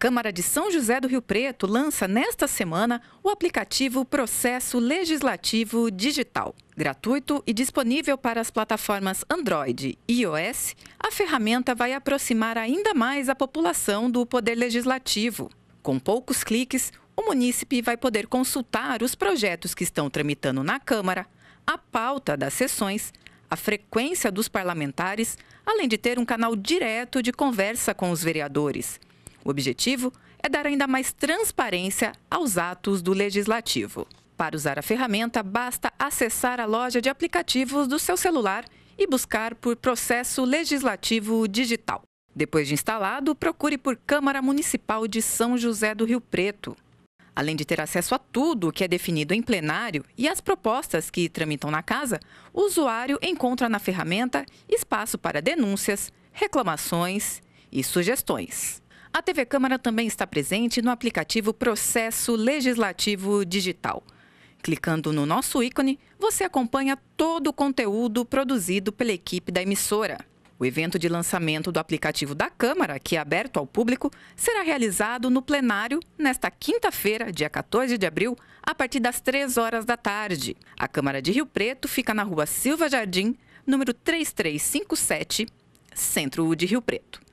Câmara de São José do Rio Preto lança nesta semana o aplicativo Processo Legislativo Digital. Gratuito e disponível para as plataformas Android e iOS, a ferramenta vai aproximar ainda mais a população do poder legislativo. Com poucos cliques, o munícipe vai poder consultar os projetos que estão tramitando na Câmara, a pauta das sessões, a frequência dos parlamentares, além de ter um canal direto de conversa com os vereadores. O objetivo é dar ainda mais transparência aos atos do legislativo. Para usar a ferramenta, basta acessar a loja de aplicativos do seu celular e buscar por Processo Legislativo Digital. Depois de instalado, procure por Câmara Municipal de São José do Rio Preto. Além de ter acesso a tudo o que é definido em plenário e as propostas que tramitam na casa, o usuário encontra na ferramenta espaço para denúncias, reclamações e sugestões. A TV Câmara também está presente no aplicativo Processo Legislativo Digital. Clicando no nosso ícone, você acompanha todo o conteúdo produzido pela equipe da emissora. O evento de lançamento do aplicativo da Câmara, que é aberto ao público, será realizado no plenário nesta quinta-feira, dia 14 de abril, a partir das 3 horas da tarde. A Câmara de Rio Preto fica na rua Silva Jardim, número 3357, centro de Rio Preto.